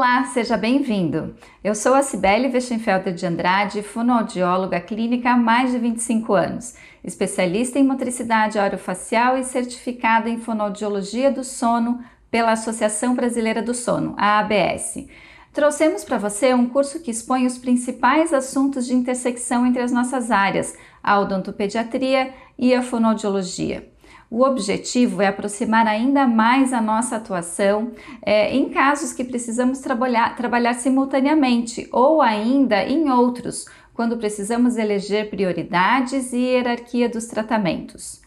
Olá, seja bem-vindo. Eu sou a Cibele Westenfelder de Andrade, fonoaudióloga clínica há mais de 25 anos, especialista em motricidade orofacial e certificada em fonoaudiologia do sono pela Associação Brasileira do Sono, a ABS. Trouxemos para você um curso que expõe os principais assuntos de intersecção entre as nossas áreas, a odontopediatria e a fonoaudiologia. O objetivo é aproximar ainda mais a nossa atuação é, em casos que precisamos trabalhar, trabalhar simultaneamente ou ainda em outros, quando precisamos eleger prioridades e hierarquia dos tratamentos.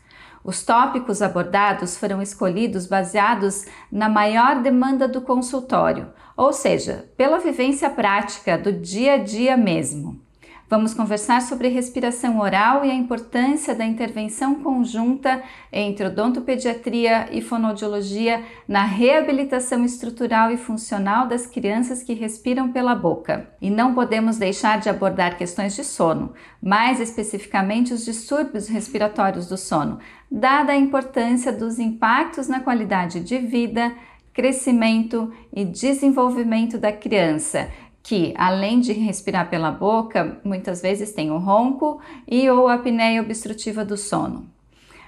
Os tópicos abordados foram escolhidos baseados na maior demanda do consultório, ou seja, pela vivência prática do dia a dia mesmo. Vamos conversar sobre respiração oral e a importância da intervenção conjunta entre odontopediatria e fonoaudiologia na reabilitação estrutural e funcional das crianças que respiram pela boca. E não podemos deixar de abordar questões de sono, mais especificamente os distúrbios respiratórios do sono, dada a importância dos impactos na qualidade de vida, crescimento e desenvolvimento da criança que, além de respirar pela boca, muitas vezes tem o ronco e ou a apneia obstrutiva do sono.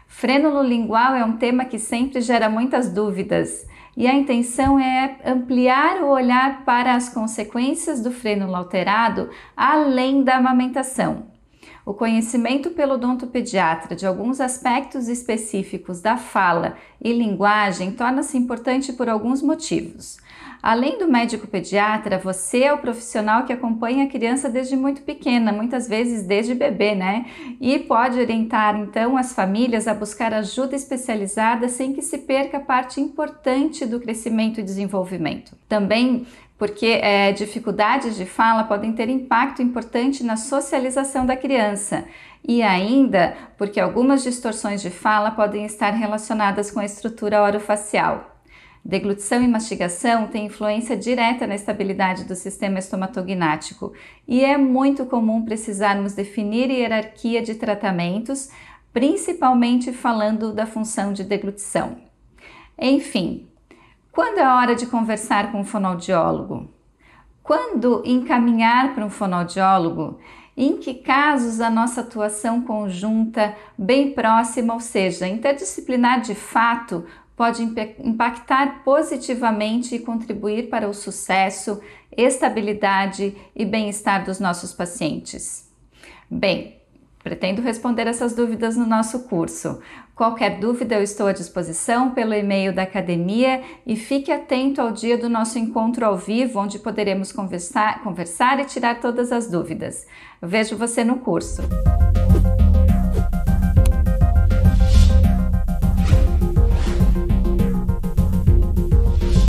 Frênulo lingual é um tema que sempre gera muitas dúvidas e a intenção é ampliar o olhar para as consequências do frênulo alterado além da amamentação. O conhecimento pelo odontopediatra de alguns aspectos específicos da fala e linguagem torna-se importante por alguns motivos. Além do médico pediatra, você é o profissional que acompanha a criança desde muito pequena, muitas vezes desde bebê, né? E pode orientar então as famílias a buscar ajuda especializada sem que se perca parte importante do crescimento e desenvolvimento. Também porque é, dificuldades de fala podem ter impacto importante na socialização da criança. E ainda porque algumas distorções de fala podem estar relacionadas com a estrutura orofacial. Deglutição e mastigação têm influência direta na estabilidade do sistema estomatognático e é muito comum precisarmos definir hierarquia de tratamentos, principalmente falando da função de deglutição. Enfim, quando é hora de conversar com um fonoaudiólogo? Quando encaminhar para um fonoaudiólogo? Em que casos a nossa atuação conjunta, bem próxima, ou seja, interdisciplinar de fato, pode impactar positivamente e contribuir para o sucesso, estabilidade e bem-estar dos nossos pacientes? Bem, pretendo responder essas dúvidas no nosso curso. Qualquer dúvida, eu estou à disposição pelo e-mail da academia e fique atento ao dia do nosso encontro ao vivo, onde poderemos conversar, conversar e tirar todas as dúvidas. Vejo você no curso.